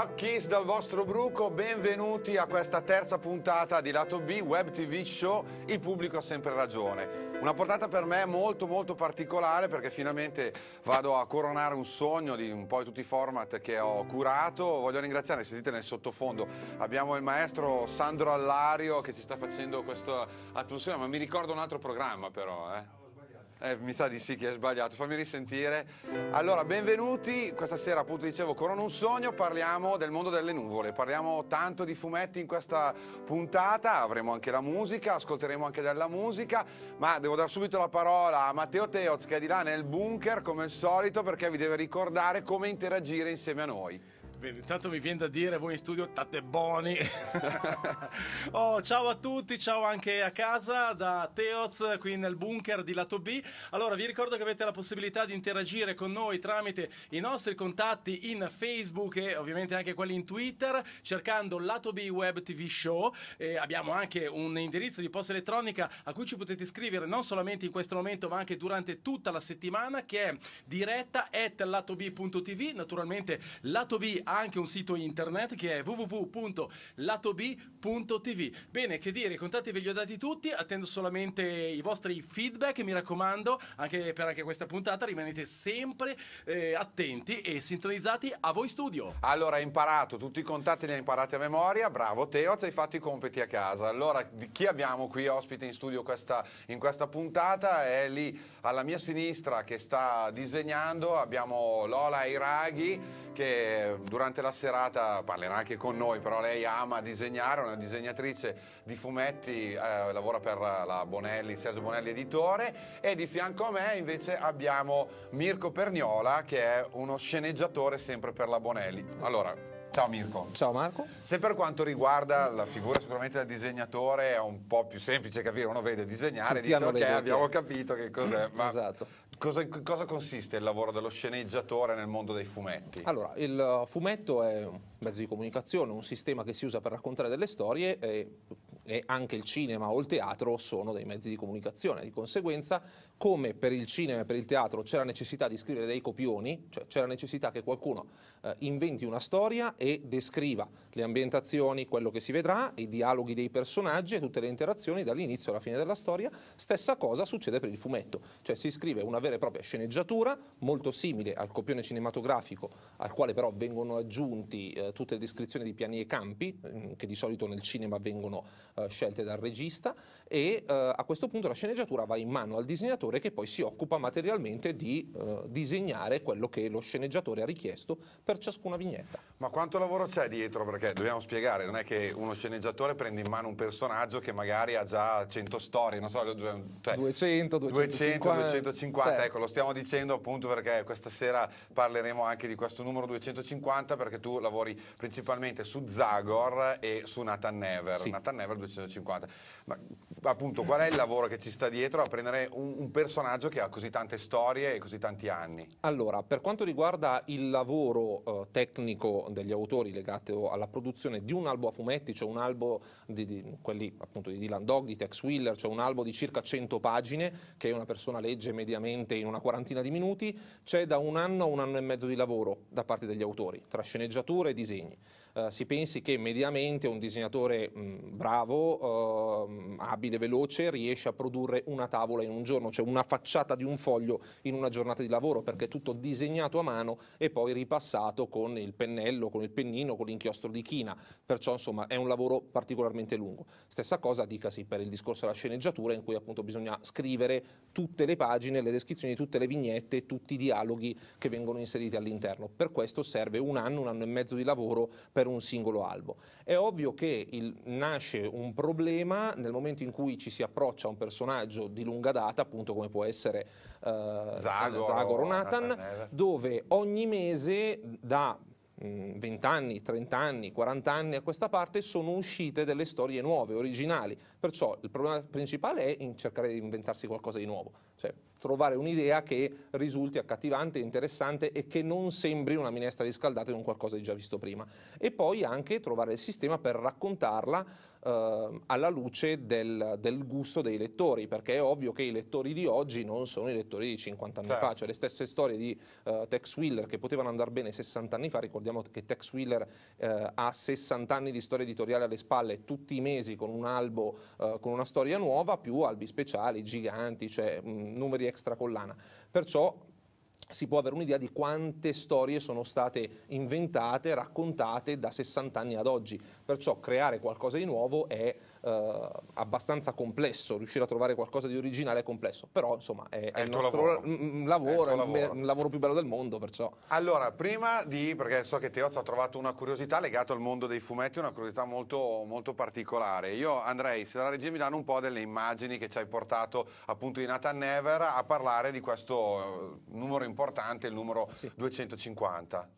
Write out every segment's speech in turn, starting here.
Rockies dal vostro bruco, benvenuti a questa terza puntata di Lato B, Web TV Show, il pubblico ha sempre ragione. Una portata per me molto molto particolare perché finalmente vado a coronare un sogno di un po' di tutti i format che ho curato. Voglio ringraziare, sentite nel sottofondo, abbiamo il maestro Sandro Allario che ci sta facendo questa attenzione, ma mi ricordo un altro programma però, eh. Eh, mi sa di sì che è sbagliato, fammi risentire. Allora, benvenuti, questa sera appunto dicevo Corona un sogno, parliamo del mondo delle nuvole, parliamo tanto di fumetti in questa puntata, avremo anche la musica, ascolteremo anche della musica, ma devo dare subito la parola a Matteo Teoz che è di là nel bunker come al solito perché vi deve ricordare come interagire insieme a noi. Bene, intanto mi viene da dire voi in studio, state buoni. oh, ciao a tutti, ciao anche a casa da Teoz qui nel bunker di lato B. Allora, vi ricordo che avete la possibilità di interagire con noi tramite i nostri contatti in Facebook e ovviamente anche quelli in Twitter, cercando lato B Web TV Show. E abbiamo anche un indirizzo di posta elettronica a cui ci potete scrivere non solamente in questo momento, ma anche durante tutta la settimana, che è diretta at lato B.tv. Naturalmente, lato B ha anche un sito internet che è www.latob.tv. Bene, che dire, i contatti ve li ho dati tutti, attendo solamente i vostri feedback, e mi raccomando, anche per anche questa puntata rimanete sempre eh, attenti e sintonizzati a voi studio. Allora, hai imparato, tutti i contatti li hai imparati a memoria, bravo Teo, hai fatto i compiti a casa. Allora, chi abbiamo qui ospite in studio questa, in questa puntata è lì alla mia sinistra che sta disegnando, abbiamo Lola Iraghi che durante durante la serata parlerà anche con noi, però lei ama disegnare, è una disegnatrice di fumetti, eh, lavora per la Bonelli, Sergio Bonelli editore e di fianco a me invece abbiamo Mirko Perniola che è uno sceneggiatore sempre per la Bonelli. Allora, Ciao Mirko. Ciao Marco. Se per quanto riguarda la figura sicuramente del disegnatore è un po' più semplice capire, uno vede disegnare Tutti dice ok abbiamo capito che cos'è, ma esatto. Cosa, cosa, consiste il lavoro dello sceneggiatore nel mondo dei fumetti? Allora, il eh, fumetto è un mezzo di comunicazione, un sistema che si usa per raccontare delle storie e e anche il cinema o il teatro sono dei mezzi di comunicazione. Di conseguenza, come per il cinema e per il teatro c'è la necessità di scrivere dei copioni, cioè c'è la necessità che qualcuno eh, inventi una storia e descriva le ambientazioni, quello che si vedrà, i dialoghi dei personaggi e tutte le interazioni dall'inizio alla fine della storia, stessa cosa succede per il fumetto, cioè si scrive una vera e propria sceneggiatura molto simile al copione cinematografico al quale però vengono aggiunti eh, tutte le descrizioni di piani e campi, mm, che di solito nel cinema vengono eh, scelte dal regista e eh, a questo punto la sceneggiatura va in mano al disegnatore che poi si occupa materialmente di eh, disegnare quello che lo sceneggiatore ha richiesto per ciascuna vignetta. Ma quanto lavoro c'è dietro? Perché dobbiamo spiegare, non è che uno sceneggiatore prende in mano un personaggio che magari ha già 100 storie, non so, cioè, 200, 200, 250, ecco, lo stiamo dicendo appunto perché questa sera parleremo anche di questo numero 250 perché tu lavori principalmente su Zagor e su Nathan Never. Sì. Nathan Never 150. Ma appunto qual è il lavoro che ci sta dietro a prendere un, un personaggio che ha così tante storie e così tanti anni? Allora, per quanto riguarda il lavoro eh, tecnico degli autori legato alla produzione di un albo a fumetti, cioè un albo di, di quelli appunto di Dylan Dog, di Tex Wheeler, cioè un albo di circa 100 pagine che una persona legge mediamente in una quarantina di minuti, c'è da un anno a un anno e mezzo di lavoro da parte degli autori, tra sceneggiature e disegni. Eh, si pensi che mediamente un disegnatore mh, bravo eh, abile, veloce, riesce a produrre una tavola in un giorno, cioè una facciata di un foglio in una giornata di lavoro, perché è tutto disegnato a mano e poi ripassato con il pennello, con il pennino, con l'inchiostro di china. Perciò insomma è un lavoro particolarmente lungo. Stessa cosa dicasi per il discorso della sceneggiatura in cui appunto bisogna scrivere tutte le pagine, le descrizioni, tutte le vignette, tutti i dialoghi che vengono inseriti all'interno. Per questo serve un anno, un anno e mezzo di lavoro per un singolo albo. È ovvio che il, nasce un un problema nel momento in cui ci si approccia a un personaggio di lunga data, appunto come può essere eh, Zagor, Zagor Nathan, Nathan dove ogni mese da 20 mm, anni, 30 anni, 40 anni a questa parte sono uscite delle storie nuove, originali, Perciò il problema principale è in cercare di inventarsi qualcosa di nuovo, cioè trovare un'idea che risulti accattivante, interessante e che non sembri una minestra riscaldata in un qualcosa di già visto prima. E poi anche trovare il sistema per raccontarla eh, alla luce del, del, gusto dei lettori, perché è ovvio che i lettori di oggi non sono i lettori di 50 anni certo. fa, cioè le stesse storie di eh, Tex Wheeler che potevano andare bene 60 anni fa, ricordiamo che Tex Wheeler eh, ha 60 anni di storia editoriale alle spalle, tutti i mesi con un albo eh, con una storia nuova più albi speciali, giganti, cioè mh, mm, numeri extra collana. Perciò si può avere un'idea di quante storie sono state inventate, raccontate da 60 anni ad oggi. Perciò creare qualcosa di nuovo è eh, abbastanza complesso, riuscire a trovare qualcosa di originale è complesso, però insomma è, è, è il nostro lavoro, m- lavoro, è il, lavoro. il lavoro più bello del mondo, perciò. Allora, prima di, perché so che Teoz ha trovato una curiosità legata al mondo dei fumetti, una curiosità molto, molto particolare, io andrei, se la regia mi danno un po' delle immagini che ci hai portato appunto di Nathan Never a parlare di questo eh, numero importante, il numero sì. 250.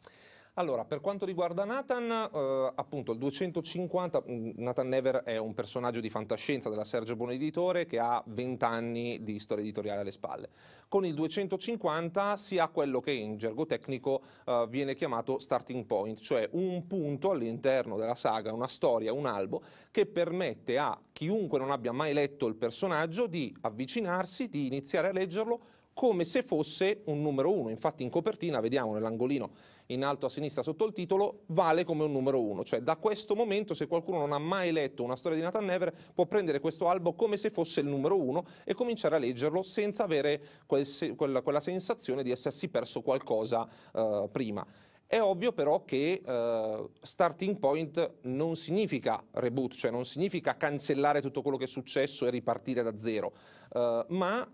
Allora, per quanto riguarda Nathan, eh, appunto il 250, mm, Nathan Never è un personaggio di fantascienza della Sergio Buon Editore che ha 20 anni di storia editoriale alle spalle. Con il 250 si ha quello che in gergo tecnico eh, viene chiamato starting point, cioè un punto all'interno della saga, una storia, un albo, che permette a chiunque non abbia mai letto il personaggio di avvicinarsi, di iniziare a leggerlo come se fosse un numero uno. Infatti in copertina vediamo nell'angolino in alto a sinistra sotto il titolo, vale come un numero uno. Cioè da questo momento se qualcuno non ha mai letto una storia di Nathan Never può prendere questo albo come se fosse il numero uno e cominciare a leggerlo senza avere quel se, quella, quella, sensazione di essersi perso qualcosa eh, prima. È ovvio però che eh, starting point non significa reboot, cioè non significa cancellare tutto quello che è successo e ripartire da zero, eh, ma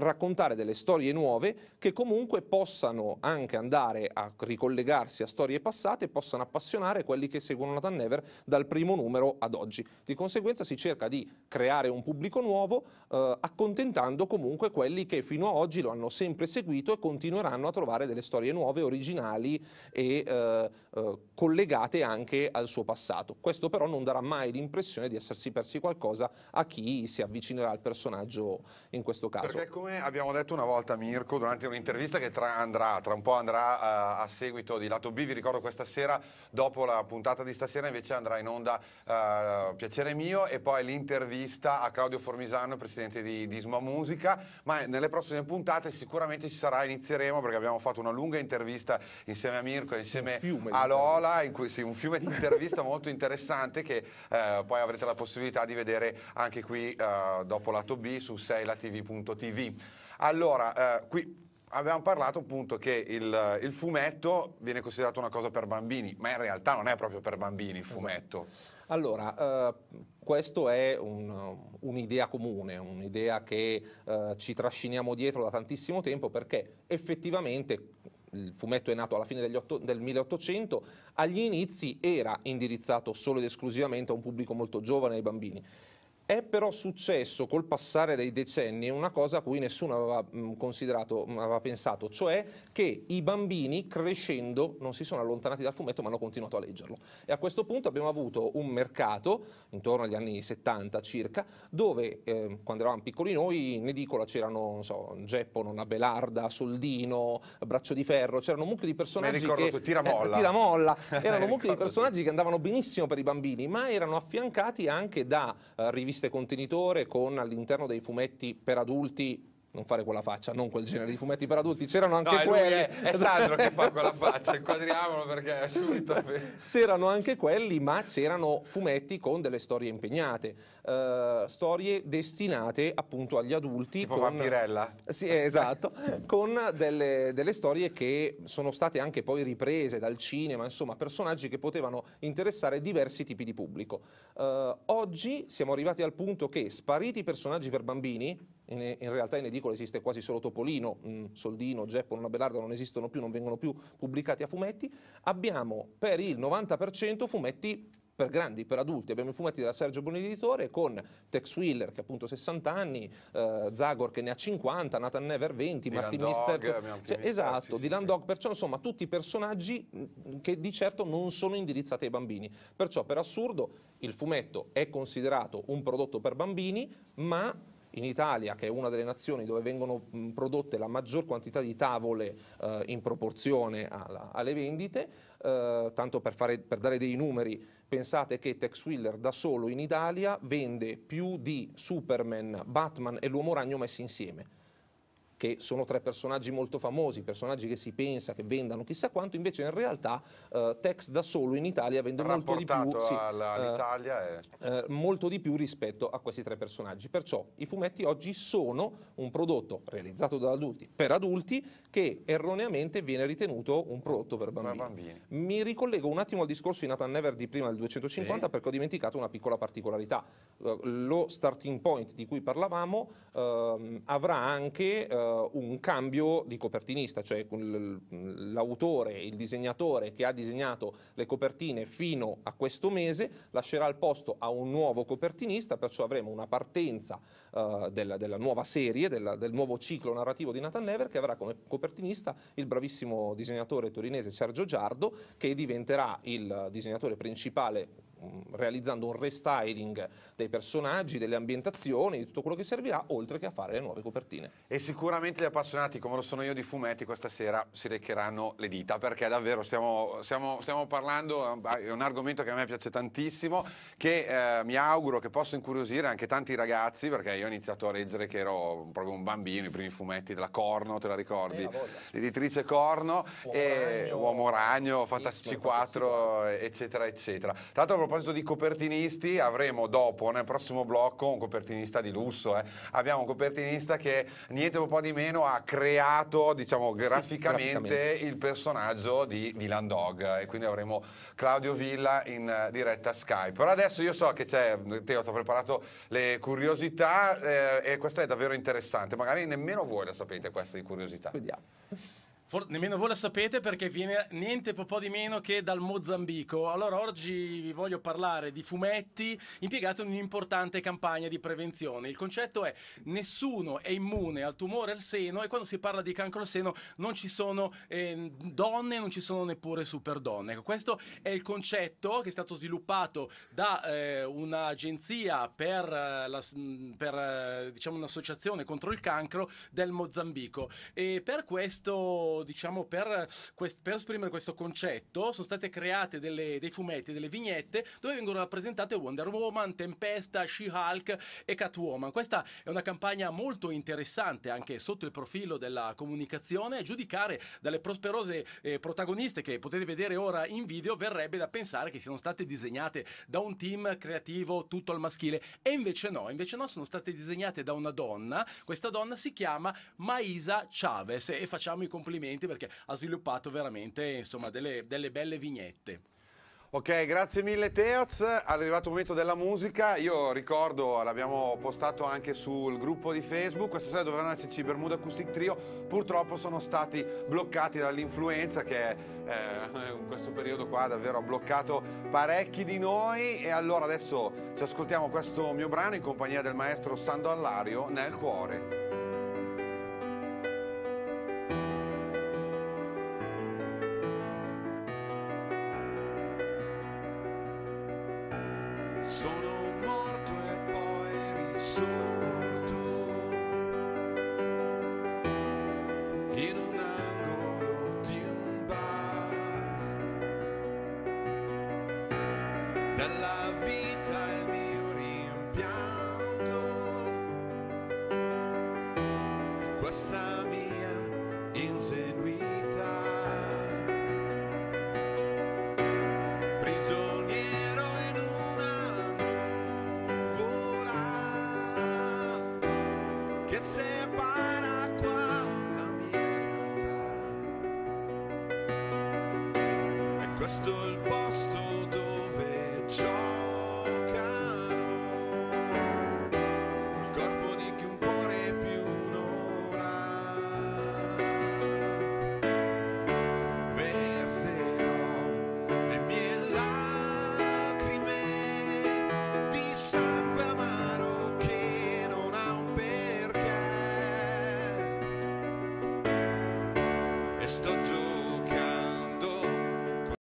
raccontare delle storie nuove che comunque possano anche andare a ricollegarsi a storie passate e possano appassionare quelli che seguono Nathan Never dal primo numero ad oggi. Di conseguenza si cerca di creare un pubblico nuovo eh, accontentando comunque quelli che fino ad oggi lo hanno sempre seguito e continueranno a trovare delle storie nuove, originali e eh, eh, collegate anche al suo passato. Questo però non darà mai l'impressione di essersi persi qualcosa a chi si avvicinerà al personaggio in questo caso. Perché come come abbiamo detto una volta a Mirko durante un'intervista che tra andrà, tra un po' andrà uh, a seguito di Lato B, vi ricordo questa sera, dopo la puntata di stasera invece andrà in onda uh, Piacere mio e poi l'intervista a Claudio Formisano, presidente di, di Musica, ma nelle prossime puntate sicuramente ci sarà, inizieremo perché abbiamo fatto una lunga intervista insieme a Mirko, insieme a Lola, in cui, sì, un fiume di intervista molto interessante che uh, poi avrete la possibilità di vedere anche qui dopo Lato B su seilatv.tv allora, eh, qui avevamo parlato appunto che il, il, fumetto viene considerato una cosa per bambini, ma in realtà non è proprio per bambini il esatto. fumetto. Esatto. Allora, eh, questa è un'idea comune, un'idea che eh, ci trasciniamo dietro da tantissimo tempo perché effettivamente il fumetto è nato alla fine otto, del 1800, agli inizi era indirizzato solo ed esclusivamente a un pubblico molto giovane, ai bambini. È però successo col passare dei decenni una cosa a cui nessuno aveva mm, considerato, mm, aveva pensato, cioè che i bambini crescendo non si sono allontanati dal fumetto ma hanno continuato a leggerlo. E a questo punto abbiamo avuto un mercato, intorno agli anni 70 circa, dove eh, quando eravamo piccoli noi in edicola c'erano, non so, Geppo, Geppono, Nabelarda, Soldino, Braccio di Ferro, c'erano un di personaggi che... Tu, tiramolla. Eh, molla. Erano un di personaggi che andavano benissimo per i bambini, ma erano affiancati anche da eh, riviste riviste contenitore con all'interno dei fumetti per adulti non fare quella faccia, non quel genere di fumetti per adulti, c'erano anche no, quelli. È, è Sandro che fa quella faccia, inquadriamolo perché è subito. c'erano anche quelli, ma c'erano fumetti con delle storie impegnate, uh, storie destinate appunto agli adulti. Tipo con... Vampirella. Sì, esatto, con delle, delle storie che sono state anche poi riprese dal cinema, insomma, personaggi che potevano interessare diversi tipi di pubblico. Uh, oggi siamo arrivati al punto che spariti i personaggi per bambini in, in realtà in edicola esiste quasi solo Topolino, mh, mm, Soldino, Geppo, Nonna Belarda non esistono più, non vengono più pubblicati a fumetti, abbiamo per il 90% fumetti per grandi, per adulti. Abbiamo i fumetti della Sergio Bonini Editore con Tex Wheeler che ha appunto 60 anni, eh, Zagor che ne ha 50, Nathan Never 20, Dylan Martin Mister... Cioè, esatto, sì, Dylan sì, Dog, perciò insomma tutti i personaggi mm, che di certo non sono indirizzati ai bambini. Perciò per assurdo il fumetto è considerato un prodotto per bambini ma in Italia, che è una delle nazioni dove vengono prodotte la maggior quantità di tavole eh, in proporzione alla, alle vendite, eh, tanto per, fare, per, dare dei numeri, pensate che Tex Wheeler da solo in Italia vende più di Superman, Batman e l'Uomo Ragno messi insieme che sono tre personaggi molto famosi, personaggi che si pensa che vendano chissà quanto, invece in realtà eh, Tex da solo in Italia vende molto di, più, sì, eh, eh, molto di più rispetto a questi tre personaggi. Perciò i fumetti oggi sono un prodotto realizzato da adulti per adulti che erroneamente viene ritenuto un prodotto per bambini. bambini. Mi ricollego un attimo al discorso di Nathan Never di prima del 250 sì. perché ho dimenticato una piccola particolarità. Eh, lo starting point di cui parlavamo ehm, avrà anche eh, uh, un cambio di copertinista, cioè l'autore, il disegnatore che ha disegnato le copertine fino a questo mese lascerà il posto a un nuovo copertinista, perciò avremo una partenza uh, della, della, nuova serie, della, del nuovo ciclo narrativo di Nathan Never che avrà come copertinista il bravissimo disegnatore torinese Sergio Giardo che diventerà il disegnatore principale Mm, realizzando un restyling dei personaggi, delle ambientazioni, di tutto quello che servirà, oltre che a fare le nuove copertine. E sicuramente gli appassionati, come lo sono io di fumetti, questa sera si recheranno le dita, perché davvero stiamo, stiamo, stiamo parlando, eh, è un argomento che a me piace tantissimo, che eh, mi auguro che possa incuriosire anche tanti ragazzi, perché io ho iniziato a leggere che ero proprio un bambino, i primi fumetti della Corno, te la ricordi? Eh, L'editrice Corno, Uomo, e, Ragno, Uomo Ragno, Fantastici 4, eccetera, eccetera. Tanto proposito di copertinisti, avremo dopo, nel prossimo blocco, un copertinista di lusso. Eh. Abbiamo un copertinista che niente un po' di meno ha creato, diciamo, graficamente, sì, graficamente. il personaggio di Milan Dog. E quindi avremo Claudio Villa in diretta Skype. Però adesso io so che c'è, Teo, sta preparato le curiosità eh, e questo è davvero interessante. Magari nemmeno voi la sapete questa di curiosità. Vediamo. For- nemmeno voi la sapete perché viene niente po' di meno che dal Mozambico. Allora oggi vi voglio parlare di fumetti impiegati in un'importante campagna di prevenzione. Il concetto è nessuno è immune al tumore al seno e quando si parla di cancro al seno non ci sono eh, donne, non ci sono neppure super donne. Ecco, questo è il concetto che è stato sviluppato da eh, un'agenzia per, eh, la, per eh, diciamo, un'associazione contro il cancro del Mozambico e per questo diciamo, per, eh, quest- per, esprimere questo concetto sono state create delle, dei fumetti, delle vignette dove vengono rappresentate Wonder Woman, Tempesta, She-Hulk e Catwoman. Questa è una campagna molto interessante anche sotto il profilo della comunicazione. A Giudicare dalle prosperose eh, protagoniste che potete vedere ora in video verrebbe da pensare che siano state disegnate da un team creativo tutto al maschile e invece no, invece no sono state disegnate da una donna. Questa donna si chiama Maisa Chavez e facciamo i complimenti complimenti perché ha sviluppato veramente insomma, delle, delle belle vignette. Ok, grazie mille Teoz, è arrivato il momento della musica, io ricordo, l'abbiamo postato anche sul gruppo di Facebook, questa sera dovevano esserci Bermuda Acoustic Trio, purtroppo sono stati bloccati dall'influenza che eh, in questo periodo qua davvero ha bloccato parecchi di noi e allora adesso ci ascoltiamo questo mio brano in compagnia del maestro Sando Allario nel cuore.